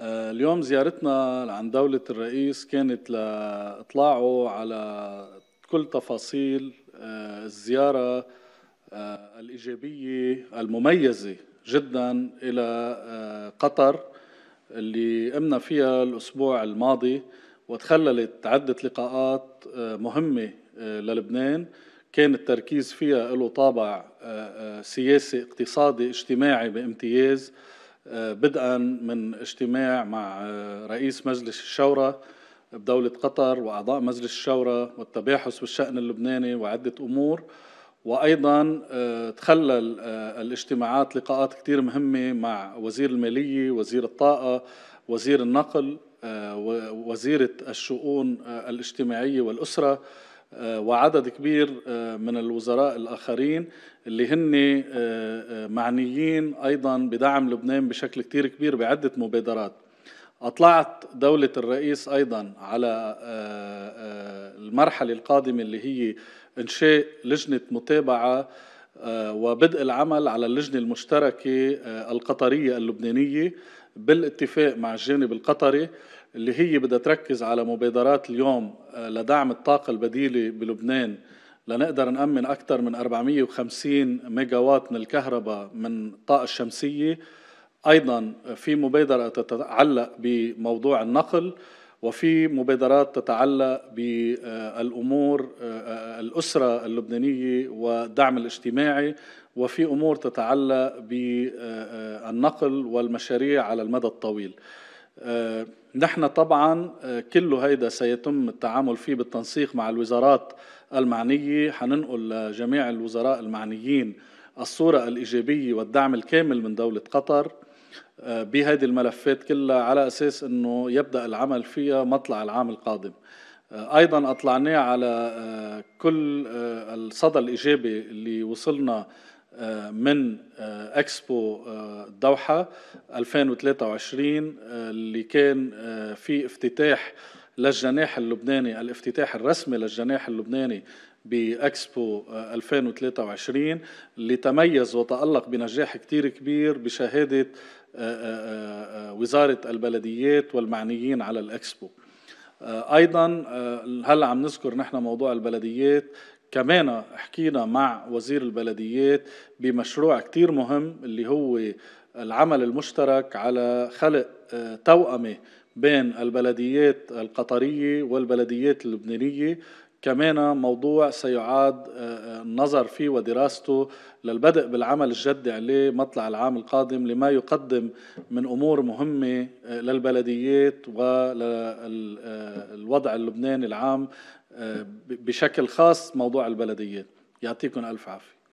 آه، اليوم زيارتنا عند دولة الرئيس كانت لإطلاعه على كل تفاصيل آه، الزيارة آه، الإيجابية المميزة جدا إلى قطر اللي قمنا فيها الأسبوع الماضي وتخللت عدة لقاءات مهمة للبنان كان التركيز فيها له طابع سياسي اقتصادي اجتماعي بامتياز بدءا من اجتماع مع رئيس مجلس الشورى بدولة قطر وأعضاء مجلس الشورى والتباحث بالشأن اللبناني وعدة أمور وأيضا آه، تخلل آه، الاجتماعات لقاءات كثير مهمة مع وزير المالية وزير الطاقة وزير النقل آه، وزيرة الشؤون الاجتماعية والأسرة آه، وعدد كبير آه، من الوزراء الآخرين اللي هن آه، معنيين أيضا بدعم لبنان بشكل كتير كبير بعدة مبادرات أطلعت دولة الرئيس أيضا على المرحلة القادمة اللي هي إنشاء لجنة متابعة وبدء العمل على اللجنة المشتركة القطرية اللبنانية بالاتفاق مع الجانب القطري اللي هي بدها تركز على مبادرات اليوم آه، لدعم الطاقة البديلة بلبنان لنقدر نأمن أكثر من 450 ميجا وات من الكهرباء من الطاقة الشمسية أيضا في مبادرة تتعلق بموضوع النقل وفي مبادرات تتعلق بالامور آه، آه، الاسره اللبنانيه والدعم الاجتماعي وفي امور تتعلق بالنقل والمشاريع على المدى الطويل. آه، نحن طبعا آه، كل هيدا سيتم التعامل فيه بالتنسيق مع الوزارات المعنية حننقل لجميع الوزراء المعنيين الصورة الإيجابية والدعم الكامل من دولة قطر آه، بهذه الملفات كلها على أساس أنه يبدأ العمل فيها مطلع العام القادم أيضا أطلعناه على كل الصدى الإيجابي اللي وصلنا آه، من آه، اكسبو الدوحه آه، 2023 اللي كان في افتتاح للجناح اللبناني الافتتاح الرسمي للجناح اللبناني باكسبو 2023 اللي تميز وتالق بنجاح كتير كبير بشهاده وزاره البلديات والمعنيين على الاكسبو ايضا هلا عم نذكر نحن موضوع البلديات كمان حكينا مع وزير البلديات بمشروع كتير مهم اللي هو العمل المشترك على خلق آه، توأمة بين البلديات القطرية والبلديات اللبنانية كمان موضوع سيعاد آه، آه، النظر فيه ودراسته للبدء بالعمل الجدي عليه مطلع العام القادم لما يقدم من امور مهمه للبلديات وللوضع اللبناني العام آه، بشكل خاص موضوع البلديات يعطيكم الف عافيه